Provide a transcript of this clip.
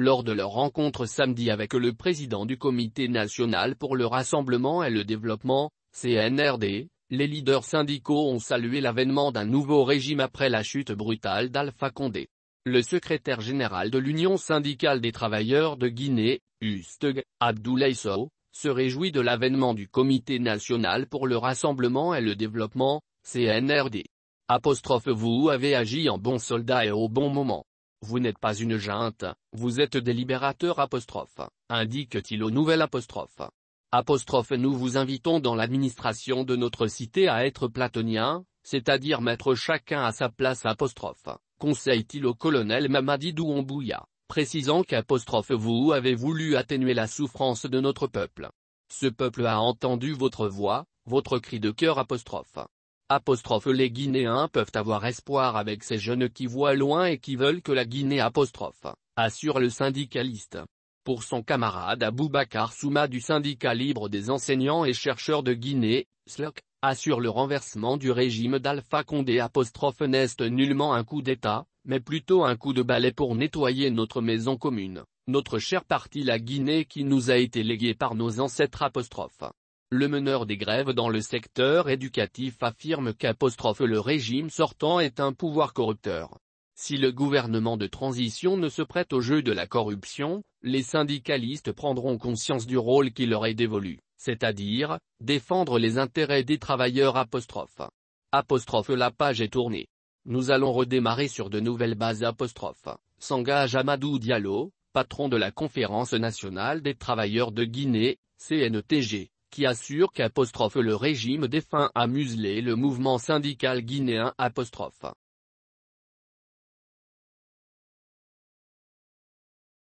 Lors de leur rencontre samedi avec le président du Comité national pour le rassemblement et le développement, CNRD, les leaders syndicaux ont salué l'avènement d'un nouveau régime après la chute brutale d'Alpha Condé. Le secrétaire général de l'Union syndicale des travailleurs de Guinée, USTG, Abdoulaye Sow, se réjouit de l'avènement du Comité national pour le rassemblement et le développement, CNRD. vous avez agi en bon soldat et au bon moment. Vous n'êtes pas une junte, vous êtes des libérateurs apostrophe, indique-t-il au nouvel apostrophe. Apostrophe nous vous invitons dans l'administration de notre cité à être platonien, c'est-à-dire mettre chacun à sa place apostrophe, conseille-t-il au colonel Mamadi Douombouya, précisant qu'apostrophe vous avez voulu atténuer la souffrance de notre peuple. Ce peuple a entendu votre voix, votre cri de cœur apostrophe apostrophe les Guinéens peuvent avoir espoir avec ces jeunes qui voient loin et qui veulent que la Guinée apostrophe, assure le syndicaliste. Pour son camarade Aboubacar Souma du syndicat libre des enseignants et chercheurs de Guinée, SLOC, assure le renversement du régime d'Alpha Condé apostrophe n'est nullement un coup d'État, mais plutôt un coup de balai pour nettoyer notre maison commune, notre chère partie la Guinée qui nous a été léguée par nos ancêtres le meneur des grèves dans le secteur éducatif affirme qu'apostrophe le régime sortant est un pouvoir corrupteur. Si le gouvernement de transition ne se prête au jeu de la corruption, les syndicalistes prendront conscience du rôle qui leur est dévolu, c'est-à-dire, défendre les intérêts des travailleurs apostrophe. Apostrophe la page est tournée. Nous allons redémarrer sur de nouvelles bases apostrophe. S'engage Amadou Diallo, patron de la Conférence nationale des travailleurs de Guinée, CNTG qui assure qu'apostrophe le régime défunt a muselé le mouvement syndical guinéen apostrophe